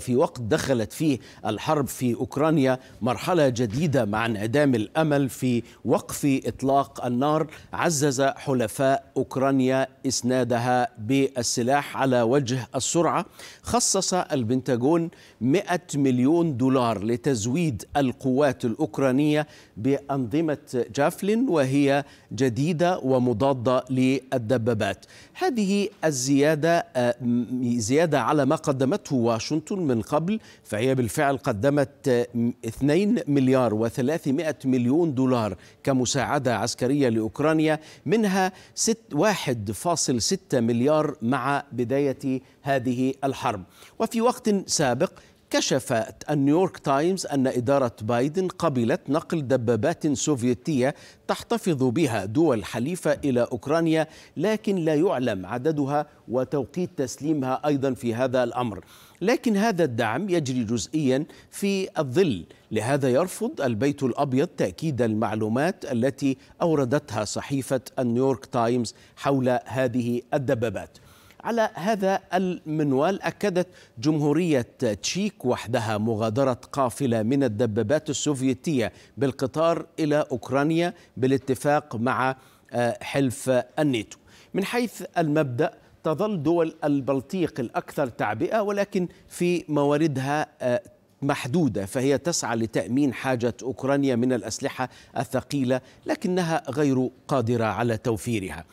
في وقت دخلت فيه الحرب في اوكرانيا مرحله جديده مع انعدام الامل في وقف اطلاق النار عزز حلفاء اوكرانيا اسنادها بالسلاح على وجه السرعه خصص البنتاغون 100 مليون دولار لتزويد القوات الاوكرانيه بانظمه جافلين وهي جديده ومضاده للدبابات هذه الزياده آه، زياده على ما قدمته واشنطن من قبل فهي بالفعل قدمت 2 مليار و300 مليون دولار كمساعدة عسكرية لأوكرانيا منها 1.6 مليار مع بداية هذه الحرب وفي وقت سابق كشفت النيويورك تايمز أن إدارة بايدن قبلت نقل دبابات سوفيتية تحتفظ بها دول حليفة إلى أوكرانيا لكن لا يعلم عددها وتوقيت تسليمها أيضا في هذا الأمر لكن هذا الدعم يجري جزئيا في الظل لهذا يرفض البيت الأبيض تأكيد المعلومات التي أوردتها صحيفة النيويورك تايمز حول هذه الدبابات على هذا المنوال أكدت جمهورية تشيك وحدها مغادرة قافلة من الدبابات السوفيتية بالقطار إلى أوكرانيا بالاتفاق مع آه، حلف الناتو من حيث المبدأ تظل دول البلطيق الأكثر تعبئة ولكن في مواردها آه، محدودة فهي تسعى لتأمين حاجة أوكرانيا من الأسلحة الثقيلة لكنها غير قادرة على توفيرها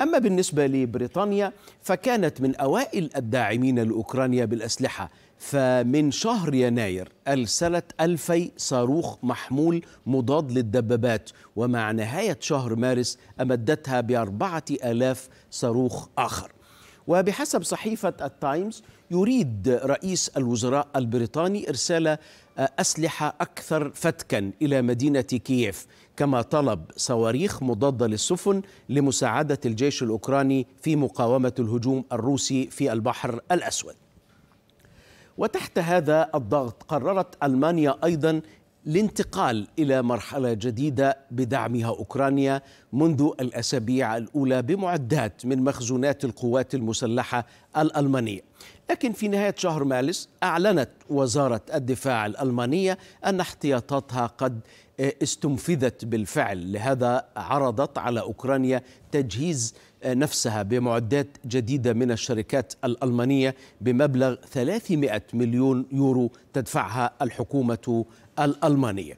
أما بالنسبة لبريطانيا فكانت من أوائل الداعمين لأوكرانيا بالأسلحة فمن شهر يناير أرسلت ألفي صاروخ محمول مضاد للدبابات ومع نهاية شهر مارس أمدتها بأربعة آلاف صاروخ آخر وبحسب صحيفة التايمز يريد رئيس الوزراء البريطاني إرسال آه، أسلحة أكثر فتكا إلى مدينة كييف كما طلب صواريخ مضادة للسفن لمساعدة الجيش الأوكراني في مقاومة الهجوم الروسي في البحر الأسود وتحت هذا الضغط قررت المانيا ايضا للانتقال الى مرحله جديده بدعمها اوكرانيا منذ الاسابيع الاولى بمعدات من مخزونات القوات المسلحه الالمانيه لكن في نهاية شهر مارس أعلنت وزارة الدفاع الألمانية أن احتياطاتها قد آه، استنفذت بالفعل لهذا عرضت على أوكرانيا تجهيز آه، نفسها بمعدات جديدة من الشركات الألمانية بمبلغ 300 مليون يورو تدفعها الحكومة الألمانية